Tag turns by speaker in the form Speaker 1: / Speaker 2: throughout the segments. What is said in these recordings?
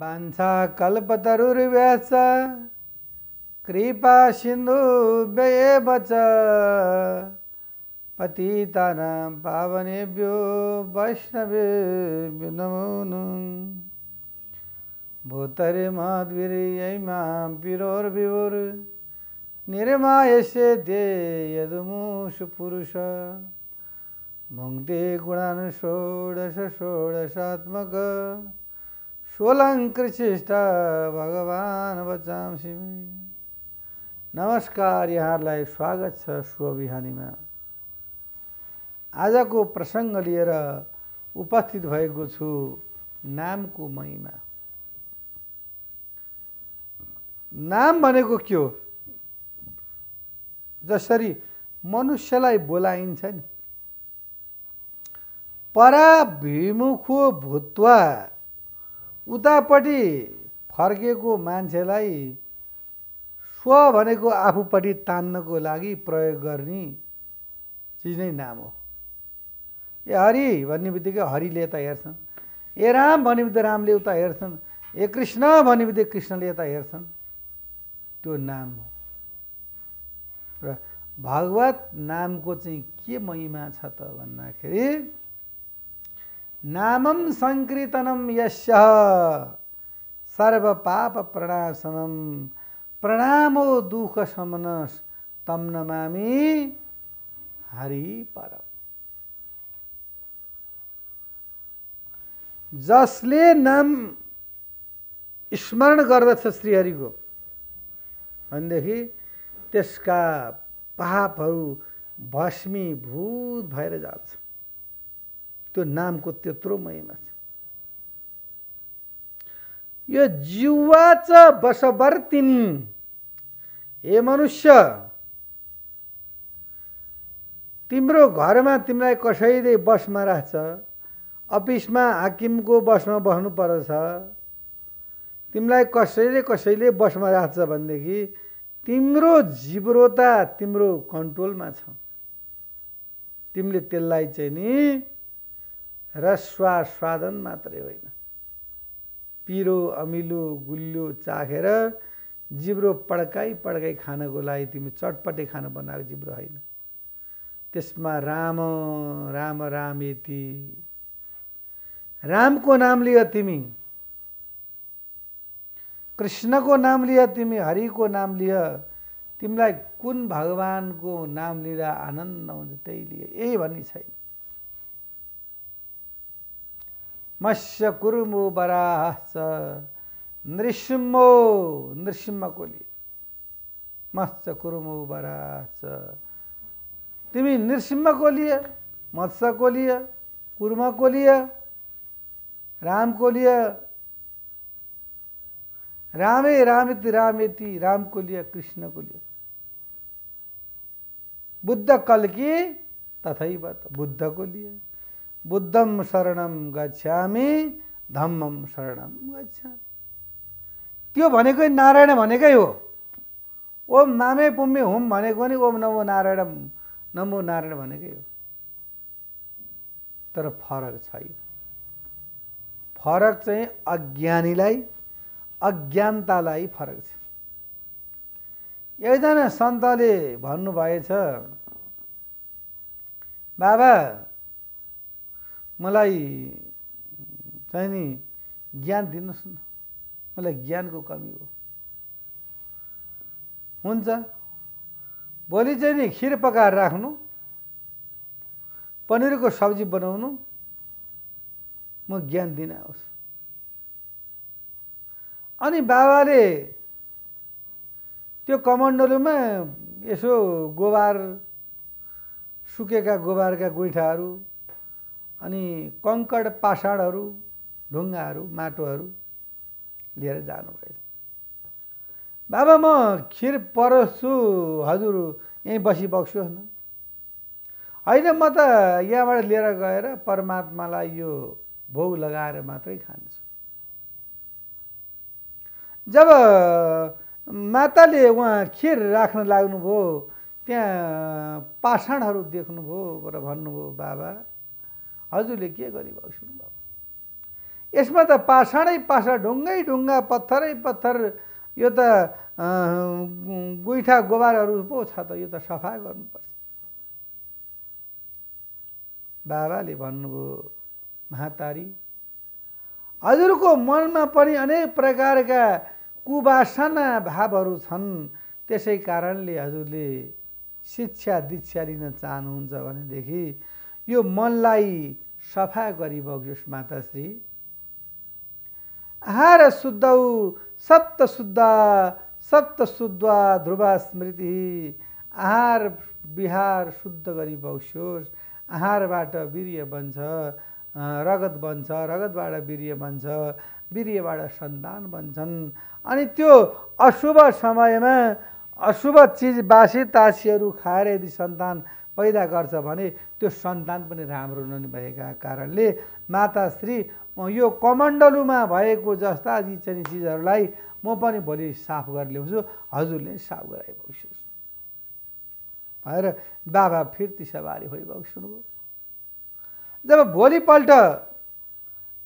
Speaker 1: बांछा कल्पतरुर्व्यास कृपा सिन्धुभ्य बच पतितानां पावनेभ्यो वैष्णवेभ्यो नमो भूतरे माध्वीर्यैमां पिरोर्विवुर् निर्मायसे ते यदुमुषु पुरुष भुङ्क्ते गुणान् षोडश षोडशात्मक सोलङ्कृशिष्ट भगवान् बचामसी नमस्कार यहाँहरूलाई स्वागत छ स्वबिहानीमा आजको प्रसङ्ग लिएर उपस्थित भएको छु नामको महिमा नाम भनेको के हो जसरी मनुष्यलाई बोलाइन्छ नि पराभिमुखो भूत्वा उतापट्टि फर्केको मान्छेलाई स्व भनेको आफूपट्टि तान्नको लागि प्रयोग गर्ने चिज नै नाम हो ए हरि भन्ने बित्तिकै हरिले यता हेर्छन् ए राम भन्ने बित्तिकै रामले उता हेर्छन् ए कृष्ण भन्ने बित्तिकै कृष्णले यता हेर्छन् त्यो नाम हो र भगवत नामको चाहिँ के महिमा छ त भन्दाखेरि नामम सङ्कीर्तनम यस्य सर्व पाप प्रणाशनम प्रणामो दुःख समनस तम नमामी हरि परम जसले नाम स्मरण गर्दछ श्रीहरिको भनेदेखि त्यसका पापहरू भस्मीभूत भएर जान्छ त्यो नामको त्यत्रो महिमा छ यो जिउवा च बसवर्तिन हे मनुष्य तिम्रो घरमा तिमीलाई कसैले बसमा राख्छ अफिसमा हाकिमको बसमा बस्नु पर्दछ तिमीलाई कसैले कसैले बसमा राख्छ भनेदेखि तिम्रो जिब्रोता तिम्रो कन्ट्रोलमा छ तिमीले त्यसलाई चाहिँ नि र स्वादन मात्रै होइन पिरो अमिलो गुलियो चाखेर जिब्रो पड्काइ पड्काइ खानको लागि तिमी चटपटे खाना बनाएको जिब्रो होइन त्यसमा राम राम राम यति रामको नाम लियो तिमी कृष्णको नाम लिय तिमी हरिको नाम लिय तिमीलाई कुन भगवानको नाम लिँदा आनन्द हुन्छ त्यही लिए यही भन्ने छैन मश्य कुरमो बराह नृसिमो नृष्मो नृष्म को लिए मत्स्य कुरमो बराह तिमी नृसिम्ह को लिए मत्स्य को लिए कुर्मा को लिए राम को लिए रामे रामिति रामेति राम को लिया कृष्ण को लिया बुद्ध कल की तथा ही बुद्ध को लिया बुद्धम शरणम गच्छामि धम्मम शरणम गच्छामि त्यो भनेकै नारायण भनेकै हो ओम नामे पुम्य हुम भनेको नि ओम नमो नारायण नमो नारायण भनेकै हो तर फरक छैन फरक चाहिँ अज्ञानीलाई अज्ञानतालाई फरक छ एकजना सन्तले भन्नुभएछ बाबा मलाई चाहिँ नि ज्ञान दिनुहोस् न मलाई ज्ञानको कमी हो हुन्छ भोलि चाहिँ नि खिर पकाएर राख्नु पनिरको सब्जी बनाउनु म ज्ञान दिन आओस् अनि बाबाले त्यो कमण्डलुमा यसो गोबार सुकेका गोबारका गोइठाहरू अनि कङ्कड पाषाणहरू ढुङ्गाहरू माटोहरू लिएर जानुभएछ बाबा म खिर परोस्छु हजुर यहीँ बसिबस्छु न होइन म त यहाँबाट लिएर गएर परमात्मालाई यो भोग लगाएर मात्रै खान्छु जब माताले उहाँ खिर राख्न लाग्नुभयो त्यहाँ पाषाणहरू देख्नुभयो र भन्नुभयो बाबा हजुरले के गरिभएको सुन्नुभयो यसमा त पाषाणै पाषा ढुङ्गै ढुङ्गा पत्थरै पत्थर यो त गुइठा गोबारहरू पो छ त यो त सफा गर्नुपर्छ बाबाले भन्नुभयो महातारी हजुरको मनमा पनि अनेक प्रकारका कुबासना भावहरू छन् त्यसै कारणले हजुरले शिक्षा दीक्षा लिन चाहनुहुन्छ भनेदेखि यो मनलाई सफा गरिबग्योस् माताश्री आहार शुद्धौ सप्त शुद्ध सप्त शुद्ध ध्रुवा स्मृति आहार विहार शुद्ध गरी बग्योस् आहारबाट वीर्य बन्छ रगत बन्छ रगतबाट वीर्य बन्छ वीर्यबाट सन्तान बन्छन् अनि त्यो अशुभ समयमा अशुभ चिज बासी तासीहरू खाएर यदि सन्तान पैदा गर्छ भने त्यो सन्तान पनि राम्रो नभएका कारणले माताश्री यो कमण्डलुमा भएको जस्ता चाहिँ चिजहरूलाई म पनि भोलि साफ गरेर ल्याउँछु हजुरले साफ गराइबस्नुहोस् भएर बाबा फिर्ती सवारी होइबा सुन्नुभयो जब भोलिपल्ट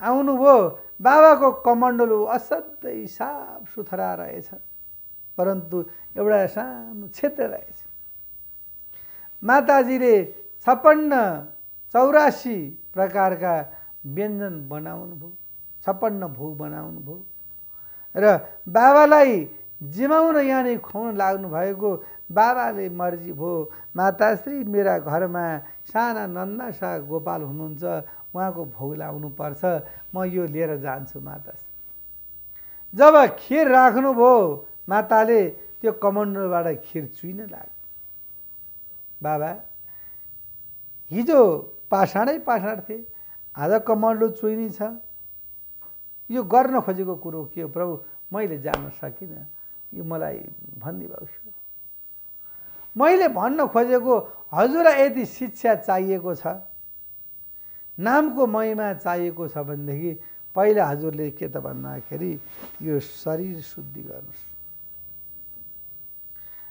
Speaker 1: आउनुभयो बाबाको कमण्डलु असाध्यै साफ सुथरा रहेछ परन्तु एउटा सानो क्षेत्र रहेछ माताजीले छप्पन्न चौरासी प्रकारका व्यञ्जन बनाउनु भयो छप्पन्न भोग भयो र बाबालाई जिमाउन यहाँनिर खुवाउन भएको बाबाले मर्जी भयो माताश्री मेरा घरमा साना नन्दा सा गोपाल हुनुहुन्छ उहाँको भोग पर्छ म यो लिएर जान्छु माताश्री जब खिर राख्नुभयो माताले त्यो कमण्डलबाट खिर चुइन लाग्यो बाबा हिजो पाषाणै पाषाण थिए आज कमण्डलो चुइनी छ यो गर्न खोजेको कुरो के हो प्रभु मैले जान्न सकिनँ यो मलाई भएको मैले भन्न खोजेको हजुरलाई यदि शिक्षा चाहिएको छ नामको महिमा चाहिएको छ भनेदेखि पहिला हजुरले के त भन्दाखेरि यो शरीर शुद्धि गर्नुहोस्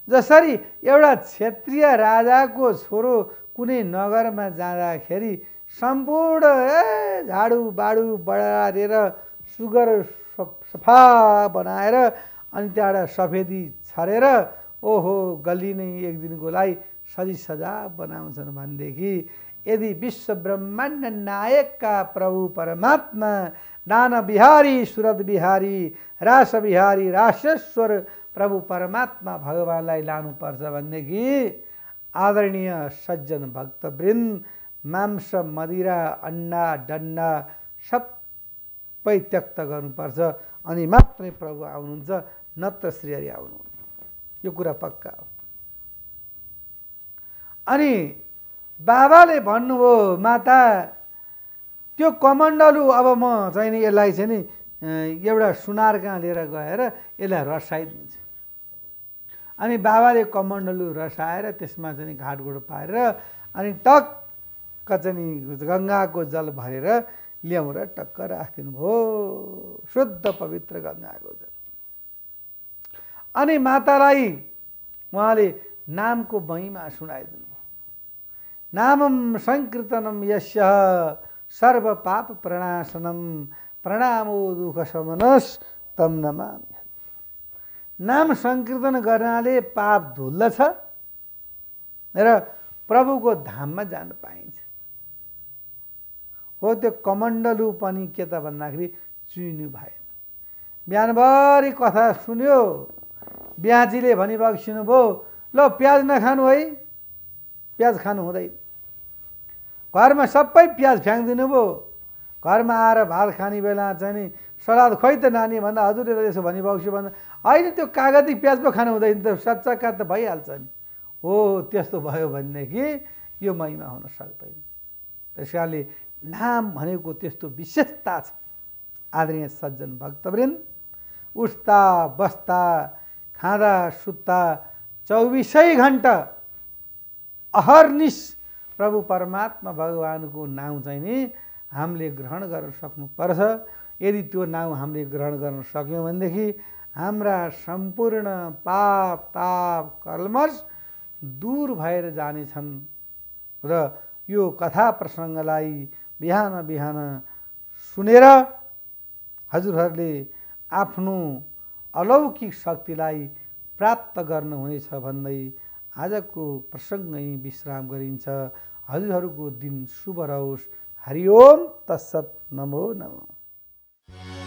Speaker 1: जसरी एउटा क्षेत्रीय राजाको छोरो कुनै नगरमा जाँदाखेरि सम्पूर्ण ए झाडु बाडु बढारेर सुगर सफा बनाएर अनि त्यहाँबाट सफेदी छरेर ओहो गल्ली नै एक दिनको लागि सजी सजा बनाउँछन् भनेदेखि यदि विश्व ब्रह्माण्ड नायकका प्रभु परमात्मा दान बिहारी सुरत बिहारी रास बिहारी रासेश्वर प्रभु परमात्मा भगवान्लाई लानुपर्छ भनेदेखि आदरणीय सज्जन भक्तवृन्द मांस मदिरा अन्ना डन्डा सबै त्यक्त गर्नुपर्छ अनि मात्रै प्रभु आउनुहुन्छ नत्र श्रीहरि आउनु यो कुरा पक्का हो अनि बाबाले भन्नुभयो माता त्यो कमण्डलु अब म चाहिँ नि यसलाई चाहिँ नि एउटा सुनार कहाँ लिएर गएर यसलाई रसाइदिन्छु अनि बाबाले कमण्डलु रसाएर त्यसमा चाहिँ घाटगोड पारेर अनि टक्क चाहिँ गङ्गाको जल भरेर ल्याउँ र टक्क राखिदिनु भयो शुद्ध पवित्र गङ्गाको जल अनि मातालाई उहाँले नामको बहीमा सुनाइदिनु भयो नामम सङ्कीर्तनम सर्व पाप प्रणाशनम प्रणामो दुःख समनस् तम नमामि नाम सङ्कीर्तन गर्नाले पाप धुल्दछ र प्रभुको धाममा जान पाइन्छ हो त्यो कमण्डलु पनि के त भन्दाखेरि चुइनु भएन बिहानभरि कथा सुन्यो ब्याजीले भनिभएको सुन्नुभयो ल प्याज नखानु है प्याज खानु हुँदैन घरमा सबै प्याज फ्याँकिदिनु भयो घरमा आएर भात खाने बेला चाहिँ नि सलाद खोइ त नानी भन्दा हजुरले त यसो छु भन्दा अहिले त्यो कागती प्याज पो खानु हुँदैन त सच्चाका त भइहाल्छ नि हो त्यस्तो भयो भनेदेखि यो महिमा हुन सक्दैन त्यस कारणले नाम भनेको त्यस्तो विशेषता छ आदरणीय सज्जन भक्तवृन्द उठ्दा बस्दा खाँदा सुत्दा चौबिसै घन्टा अहर्निस प्रभु परमात्मा भगवान्को नाउँ चाहिँ नि हामीले ग्रहण गर्न सक्नुपर्छ यदि त्यो नाउँ हामीले ग्रहण गर्न सक्यौँ भनेदेखि हाम्रा सम्पूर्ण पाप ताप कर्मस दूर भएर जानेछन् र यो कथा प्रसङ्गलाई बिहान बिहान सुनेर हजुरहरूले आफ्नो अलौकिक शक्तिलाई प्राप्त गर्नुहुनेछ भन्दै आजको प्रसङ्गै विश्राम गरिन्छ हजुरहरूको दिन शुभ रहोस् हरिओं तत्सत नमो नमः